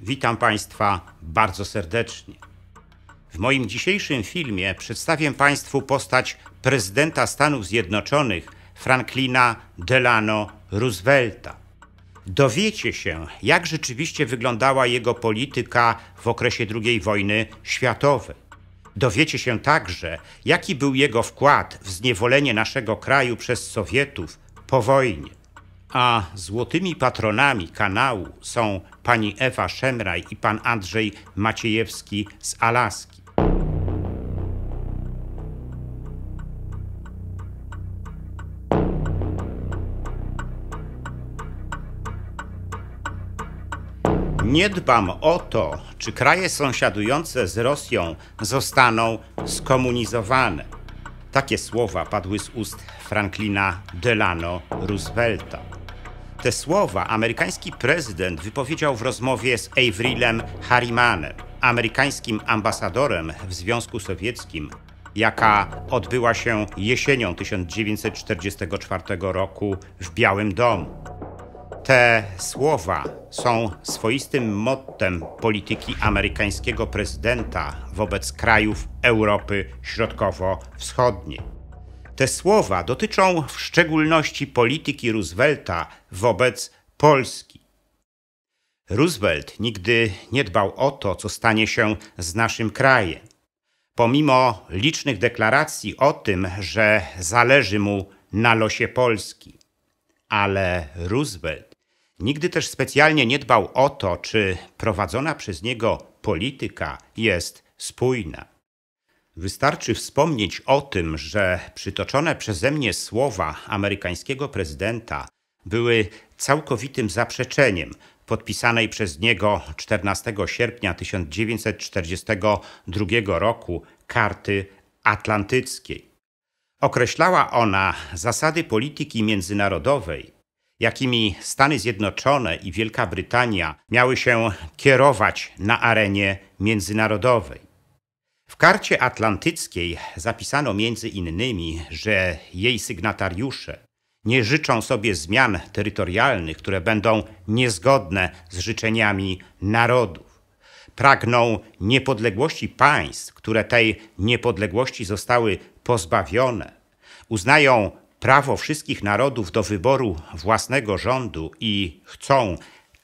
Witam Państwa bardzo serdecznie. W moim dzisiejszym filmie przedstawię Państwu postać prezydenta Stanów Zjednoczonych Franklina Delano Roosevelta. Dowiecie się, jak rzeczywiście wyglądała jego polityka w okresie II wojny światowej. Dowiecie się także, jaki był jego wkład w zniewolenie naszego kraju przez Sowietów po wojnie. A złotymi patronami kanału są pani Ewa Szemraj i pan Andrzej Maciejewski z Alaski. Nie dbam o to, czy kraje sąsiadujące z Rosją zostaną skomunizowane. Takie słowa padły z ust Franklina Delano Roosevelta. Te słowa amerykański prezydent wypowiedział w rozmowie z Avrilem Harrimanem, amerykańskim ambasadorem w Związku Sowieckim, jaka odbyła się jesienią 1944 roku w Białym Domu. Te słowa są swoistym mottem polityki amerykańskiego prezydenta wobec krajów Europy Środkowo-Wschodniej. Te słowa dotyczą w szczególności polityki Roosevelta wobec Polski. Roosevelt nigdy nie dbał o to, co stanie się z naszym krajem. Pomimo licznych deklaracji o tym, że zależy mu na losie Polski. Ale Roosevelt nigdy też specjalnie nie dbał o to, czy prowadzona przez niego polityka jest spójna. Wystarczy wspomnieć o tym, że przytoczone przeze mnie słowa amerykańskiego prezydenta były całkowitym zaprzeczeniem podpisanej przez niego 14 sierpnia 1942 roku karty atlantyckiej. Określała ona zasady polityki międzynarodowej, jakimi Stany Zjednoczone i Wielka Brytania miały się kierować na arenie międzynarodowej. W karcie atlantyckiej zapisano między innymi, że jej sygnatariusze nie życzą sobie zmian terytorialnych, które będą niezgodne z życzeniami narodów. Pragną niepodległości państw, które tej niepodległości zostały pozbawione. Uznają prawo wszystkich narodów do wyboru własnego rządu i chcą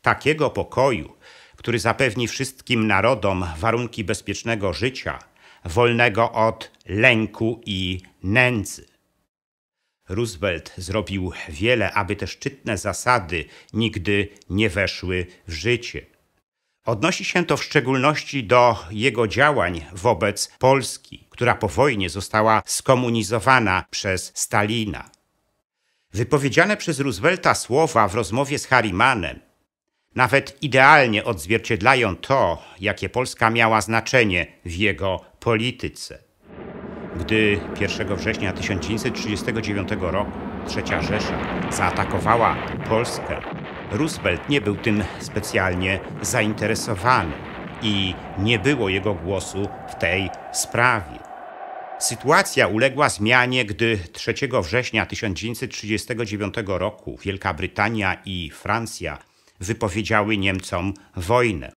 takiego pokoju, który zapewni wszystkim narodom warunki bezpiecznego życia wolnego od lęku i nędzy. Roosevelt zrobił wiele, aby te szczytne zasady nigdy nie weszły w życie. Odnosi się to w szczególności do jego działań wobec Polski, która po wojnie została skomunizowana przez Stalina. Wypowiedziane przez Roosevelta słowa w rozmowie z Harrimanem nawet idealnie odzwierciedlają to, jakie Polska miała znaczenie w jego polityce. Gdy 1 września 1939 roku Trzecia Rzesza zaatakowała Polskę, Roosevelt nie był tym specjalnie zainteresowany i nie było jego głosu w tej sprawie. Sytuacja uległa zmianie, gdy 3 września 1939 roku Wielka Brytania i Francja wypowiedziały Niemcom wojnę.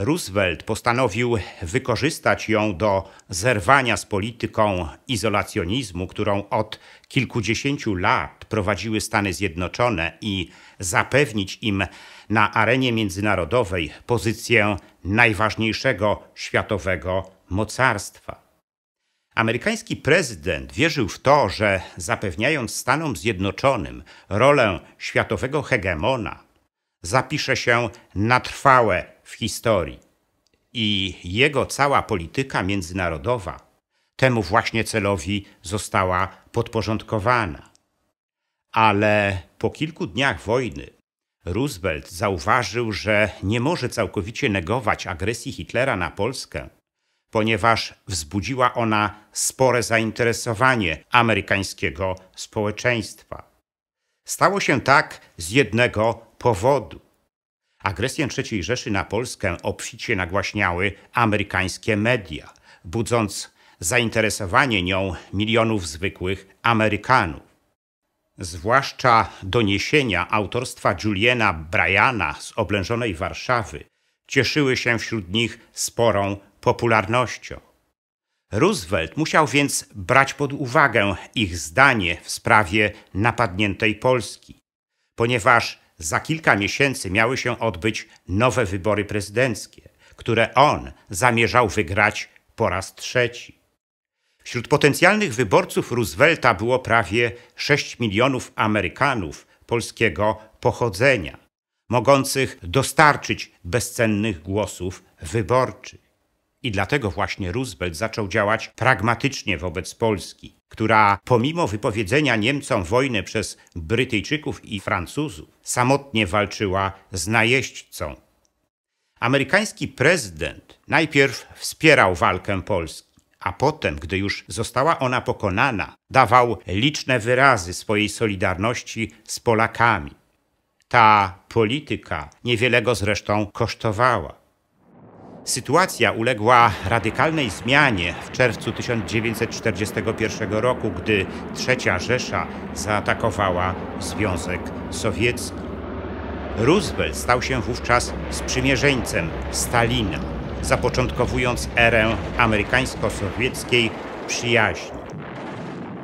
Roosevelt postanowił wykorzystać ją do zerwania z polityką izolacjonizmu, którą od kilkudziesięciu lat prowadziły Stany Zjednoczone i zapewnić im na arenie międzynarodowej pozycję najważniejszego światowego mocarstwa. Amerykański prezydent wierzył w to, że zapewniając Stanom Zjednoczonym rolę światowego hegemona, zapisze się na trwałe w historii i jego cała polityka międzynarodowa temu właśnie celowi została podporządkowana. Ale po kilku dniach wojny Roosevelt zauważył, że nie może całkowicie negować agresji Hitlera na Polskę, ponieważ wzbudziła ona spore zainteresowanie amerykańskiego społeczeństwa. Stało się tak z jednego powodu. Agresję III Rzeszy na Polskę obficie nagłaśniały amerykańskie media, budząc zainteresowanie nią milionów zwykłych Amerykanów. Zwłaszcza doniesienia autorstwa Juliana Bryana z oblężonej Warszawy cieszyły się wśród nich sporą popularnością. Roosevelt musiał więc brać pod uwagę ich zdanie w sprawie napadniętej Polski, ponieważ za kilka miesięcy miały się odbyć nowe wybory prezydenckie, które on zamierzał wygrać po raz trzeci. Wśród potencjalnych wyborców Roosevelta było prawie 6 milionów Amerykanów polskiego pochodzenia, mogących dostarczyć bezcennych głosów wyborczych. I dlatego właśnie Roosevelt zaczął działać pragmatycznie wobec Polski, która pomimo wypowiedzenia Niemcom wojny przez Brytyjczyków i Francuzów, samotnie walczyła z najeźdźcą. Amerykański prezydent najpierw wspierał walkę Polski, a potem, gdy już została ona pokonana, dawał liczne wyrazy swojej solidarności z Polakami. Ta polityka niewiele go zresztą kosztowała. Sytuacja uległa radykalnej zmianie w czerwcu 1941 roku, gdy Trzecia Rzesza zaatakowała Związek Sowiecki. Roosevelt stał się wówczas sprzymierzeńcem Stalina, zapoczątkowując erę amerykańsko-sowieckiej przyjaźni.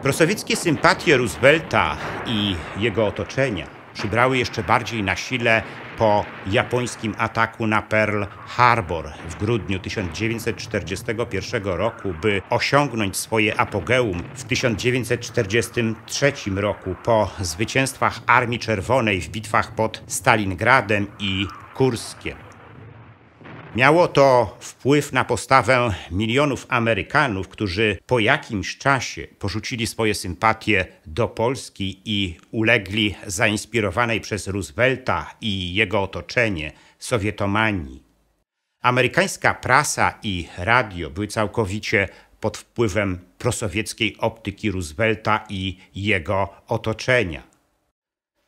Prosowieckie sympatie Roosevelta i jego otoczenia przybrały jeszcze bardziej na sile po japońskim ataku na Pearl Harbor w grudniu 1941 roku, by osiągnąć swoje apogeum w 1943 roku po zwycięstwach Armii Czerwonej w bitwach pod Stalingradem i Kurskiem. Miało to wpływ na postawę milionów Amerykanów, którzy po jakimś czasie porzucili swoje sympatie do Polski i ulegli zainspirowanej przez Roosevelta i jego otoczenie Sowietomanii. Amerykańska prasa i radio były całkowicie pod wpływem prosowieckiej optyki Roosevelta i jego otoczenia.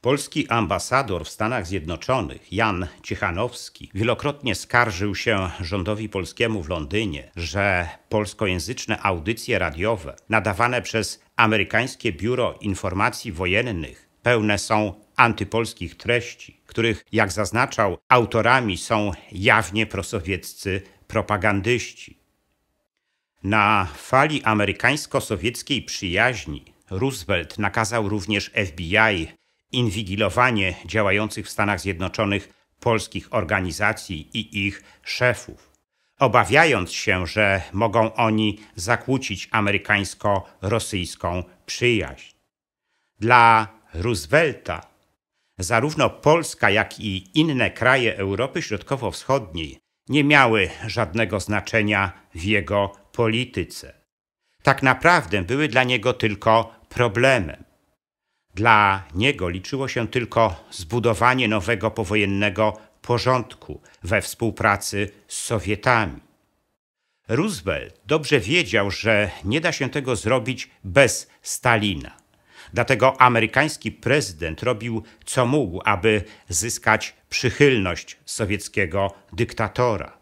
Polski ambasador w Stanach Zjednoczonych, Jan Cichanowski, wielokrotnie skarżył się rządowi polskiemu w Londynie, że polskojęzyczne audycje radiowe nadawane przez amerykańskie Biuro Informacji Wojennych pełne są antypolskich treści, których, jak zaznaczał, autorami są jawnie prosowieccy propagandyści. Na fali amerykańsko-sowieckiej przyjaźni Roosevelt nakazał również FBI inwigilowanie działających w Stanach Zjednoczonych polskich organizacji i ich szefów, obawiając się, że mogą oni zakłócić amerykańsko-rosyjską przyjaźń. Dla Roosevelta zarówno Polska, jak i inne kraje Europy Środkowo-Wschodniej nie miały żadnego znaczenia w jego polityce. Tak naprawdę były dla niego tylko problemem. Dla niego liczyło się tylko zbudowanie nowego powojennego porządku we współpracy z Sowietami. Roosevelt dobrze wiedział, że nie da się tego zrobić bez Stalina. Dlatego amerykański prezydent robił co mógł, aby zyskać przychylność sowieckiego dyktatora.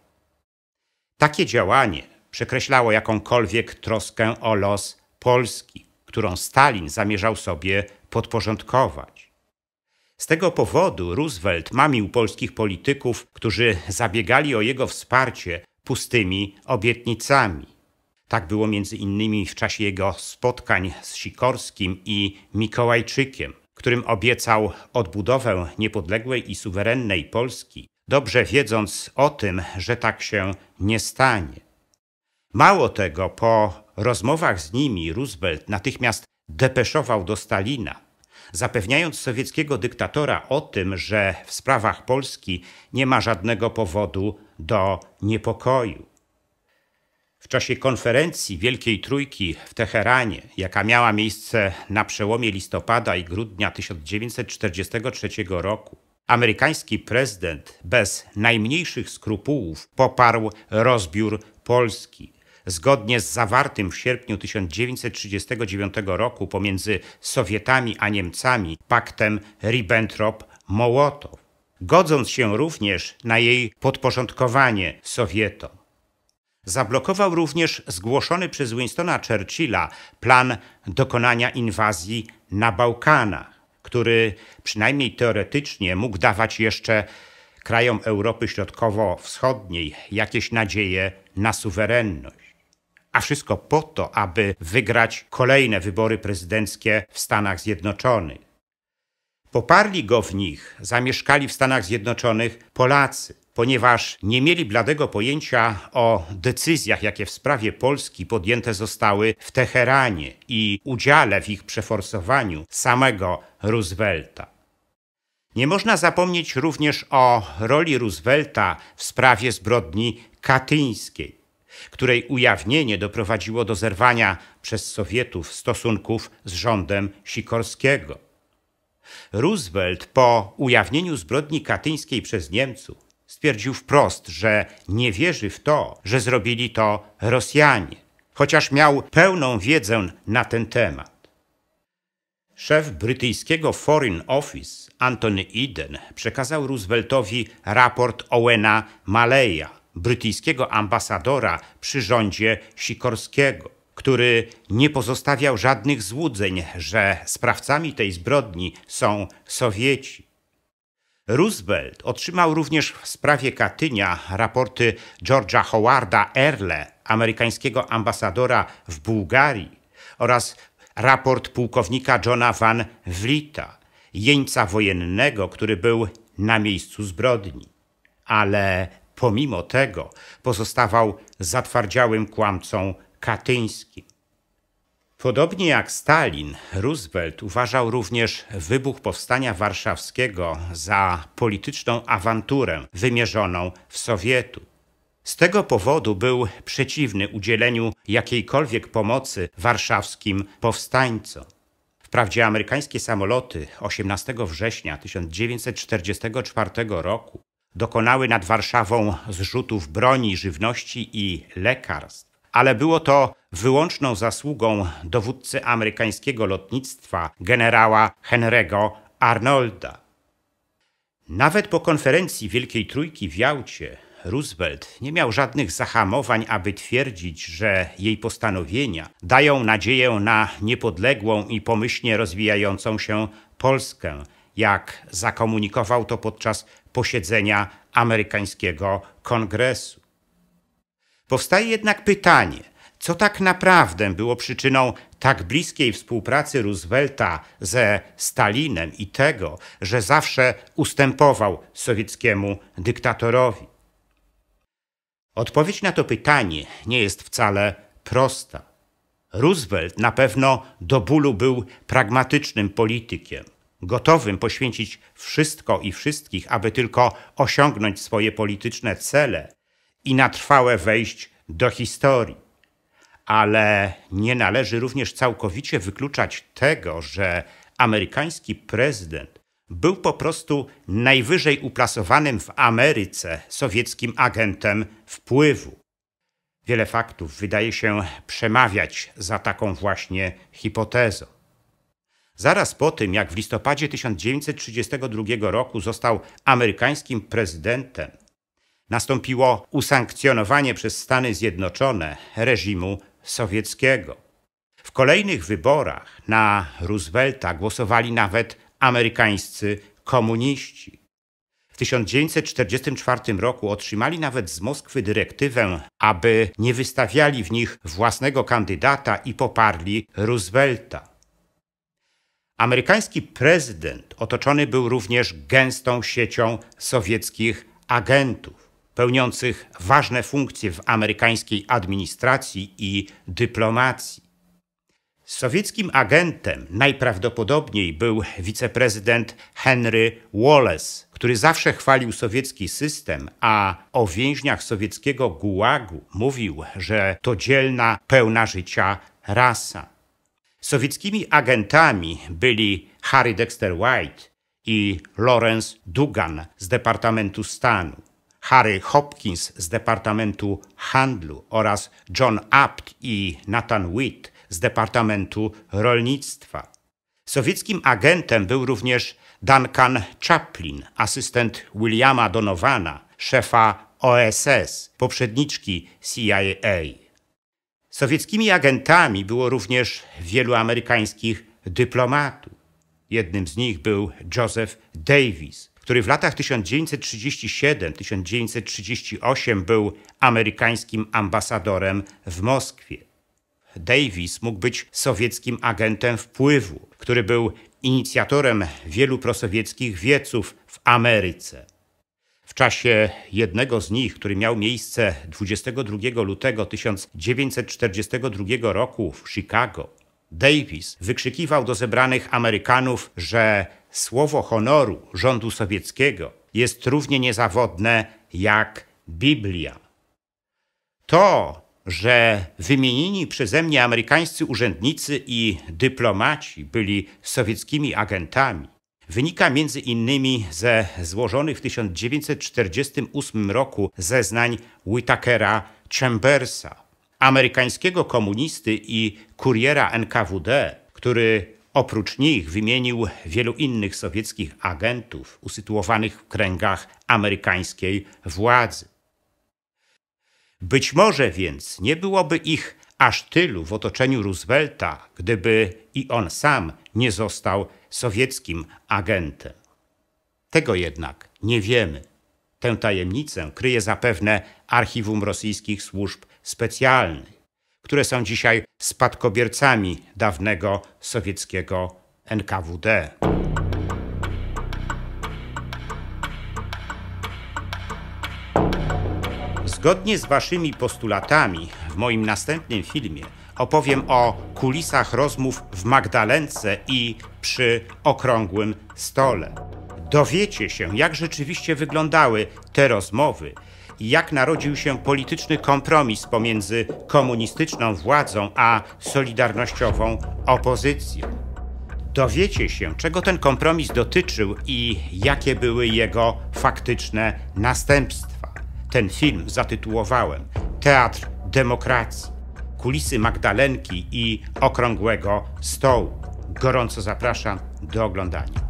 Takie działanie przekreślało jakąkolwiek troskę o los Polski, którą Stalin zamierzał sobie podporządkować. Z tego powodu Roosevelt mamił polskich polityków, którzy zabiegali o jego wsparcie pustymi obietnicami. Tak było między innymi w czasie jego spotkań z Sikorskim i Mikołajczykiem, którym obiecał odbudowę niepodległej i suwerennej Polski, dobrze wiedząc o tym, że tak się nie stanie. Mało tego, po rozmowach z nimi Roosevelt natychmiast depeszował do Stalina, zapewniając sowieckiego dyktatora o tym, że w sprawach Polski nie ma żadnego powodu do niepokoju. W czasie konferencji Wielkiej Trójki w Teheranie, jaka miała miejsce na przełomie listopada i grudnia 1943 roku, amerykański prezydent bez najmniejszych skrupułów poparł rozbiór Polski. Zgodnie z zawartym w sierpniu 1939 roku pomiędzy Sowietami a Niemcami paktem Ribbentrop-Mołotow, godząc się również na jej podporządkowanie Sowietom. Zablokował również zgłoszony przez Winstona Churchilla plan dokonania inwazji na Bałkanach, który przynajmniej teoretycznie mógł dawać jeszcze krajom Europy Środkowo-Wschodniej jakieś nadzieje na suwerenność. A wszystko po to, aby wygrać kolejne wybory prezydenckie w Stanach Zjednoczonych. Poparli go w nich, zamieszkali w Stanach Zjednoczonych Polacy, ponieważ nie mieli bladego pojęcia o decyzjach, jakie w sprawie Polski podjęte zostały w Teheranie i udziale w ich przeforsowaniu samego Roosevelta. Nie można zapomnieć również o roli Roosevelta w sprawie zbrodni katyńskiej której ujawnienie doprowadziło do zerwania przez Sowietów stosunków z rządem Sikorskiego. Roosevelt po ujawnieniu zbrodni katyńskiej przez Niemców stwierdził wprost, że nie wierzy w to, że zrobili to Rosjanie, chociaż miał pełną wiedzę na ten temat. Szef brytyjskiego Foreign Office Anthony Eden przekazał Rooseveltowi raport Owena Maleya – brytyjskiego ambasadora przy rządzie Sikorskiego, który nie pozostawiał żadnych złudzeń, że sprawcami tej zbrodni są Sowieci. Roosevelt otrzymał również w sprawie Katynia raporty George'a Howarda Erle, amerykańskiego ambasadora w Bułgarii, oraz raport pułkownika Johna Van Vlita, jeńca wojennego, który był na miejscu zbrodni. Ale Pomimo tego pozostawał zatwardziałym kłamcą katyńskim. Podobnie jak Stalin, Roosevelt uważał również wybuch powstania warszawskiego za polityczną awanturę wymierzoną w Sowietu. Z tego powodu był przeciwny udzieleniu jakiejkolwiek pomocy warszawskim powstańcom. Wprawdzie amerykańskie samoloty 18 września 1944 roku dokonały nad Warszawą zrzutów broni, żywności i lekarstw, ale było to wyłączną zasługą dowódcy amerykańskiego lotnictwa generała Henry'ego Arnolda. Nawet po konferencji Wielkiej Trójki w Jałcie Roosevelt nie miał żadnych zahamowań, aby twierdzić, że jej postanowienia dają nadzieję na niepodległą i pomyślnie rozwijającą się Polskę, jak zakomunikował to podczas posiedzenia amerykańskiego kongresu. Powstaje jednak pytanie, co tak naprawdę było przyczyną tak bliskiej współpracy Roosevelta ze Stalinem i tego, że zawsze ustępował sowieckiemu dyktatorowi? Odpowiedź na to pytanie nie jest wcale prosta. Roosevelt na pewno do bólu był pragmatycznym politykiem gotowym poświęcić wszystko i wszystkich, aby tylko osiągnąć swoje polityczne cele i na trwałe wejść do historii. Ale nie należy również całkowicie wykluczać tego, że amerykański prezydent był po prostu najwyżej uplasowanym w Ameryce sowieckim agentem wpływu. Wiele faktów wydaje się przemawiać za taką właśnie hipotezą. Zaraz po tym, jak w listopadzie 1932 roku został amerykańskim prezydentem, nastąpiło usankcjonowanie przez Stany Zjednoczone reżimu sowieckiego. W kolejnych wyborach na Roosevelta głosowali nawet amerykańscy komuniści. W 1944 roku otrzymali nawet z Moskwy dyrektywę, aby nie wystawiali w nich własnego kandydata i poparli Roosevelta. Amerykański prezydent otoczony był również gęstą siecią sowieckich agentów, pełniących ważne funkcje w amerykańskiej administracji i dyplomacji. Sowieckim agentem najprawdopodobniej był wiceprezydent Henry Wallace, który zawsze chwalił sowiecki system, a o więźniach sowieckiego gułagu mówił, że to dzielna, pełna życia rasa. Sowieckimi agentami byli Harry Dexter White i Lawrence Dugan z Departamentu Stanu, Harry Hopkins z Departamentu Handlu oraz John Apt i Nathan Witt z Departamentu Rolnictwa. Sowieckim agentem był również Duncan Chaplin, asystent Williama Donowana, szefa OSS, poprzedniczki CIA. Sowieckimi agentami było również wielu amerykańskich dyplomatów. Jednym z nich był Joseph Davis, który w latach 1937-1938 był amerykańskim ambasadorem w Moskwie. Davis mógł być sowieckim agentem wpływu, który był inicjatorem wielu prosowieckich wieców w Ameryce. W czasie jednego z nich, który miał miejsce 22 lutego 1942 roku w Chicago, Davis wykrzykiwał do zebranych Amerykanów, że słowo honoru rządu sowieckiego jest równie niezawodne jak Biblia. To, że wymienieni przeze mnie amerykańscy urzędnicy i dyplomaci byli sowieckimi agentami, Wynika między innymi ze złożonych w 1948 roku zeznań Whitakera Chambersa, amerykańskiego komunisty i kuriera NKWD, który oprócz nich wymienił wielu innych sowieckich agentów usytuowanych w kręgach amerykańskiej władzy. Być może więc nie byłoby ich aż tylu w otoczeniu Roosevelta, gdyby i on sam nie został sowieckim agentem. Tego jednak nie wiemy. Tę tajemnicę kryje zapewne archiwum rosyjskich służb specjalnych, które są dzisiaj spadkobiercami dawnego sowieckiego NKWD. Zgodnie z Waszymi postulatami w moim następnym filmie opowiem o kulisach rozmów w Magdalence i przy okrągłym stole. Dowiecie się, jak rzeczywiście wyglądały te rozmowy i jak narodził się polityczny kompromis pomiędzy komunistyczną władzą a solidarnościową opozycją. Dowiecie się, czego ten kompromis dotyczył i jakie były jego faktyczne następstwa. Ten film zatytułowałem Teatr Demokracji kulisy Magdalenki i okrągłego stołu. Gorąco zapraszam do oglądania.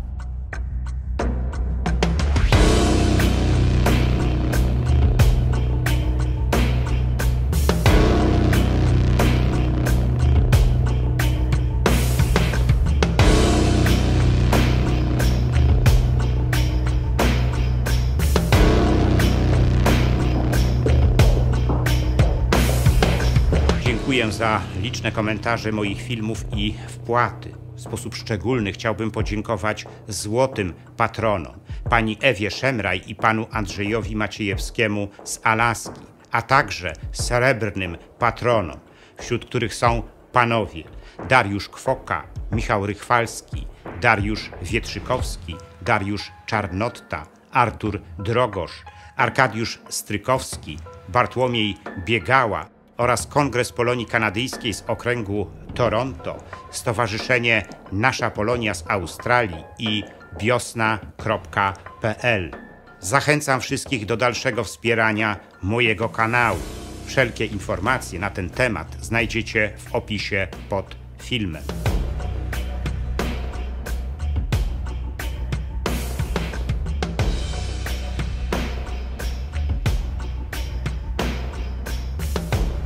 za liczne komentarze moich filmów i wpłaty. W sposób szczególny chciałbym podziękować złotym patronom, pani Ewie Szemraj i panu Andrzejowi Maciejewskiemu z Alaski, a także srebrnym patronom, wśród których są panowie Dariusz Kwoka, Michał Rychwalski, Dariusz Wietrzykowski, Dariusz Czarnotta, Artur Drogosz, Arkadiusz Strykowski, Bartłomiej Biegała, oraz Kongres Polonii Kanadyjskiej z okręgu Toronto, Stowarzyszenie Nasza Polonia z Australii i wiosna.pl. Zachęcam wszystkich do dalszego wspierania mojego kanału. Wszelkie informacje na ten temat znajdziecie w opisie pod filmem.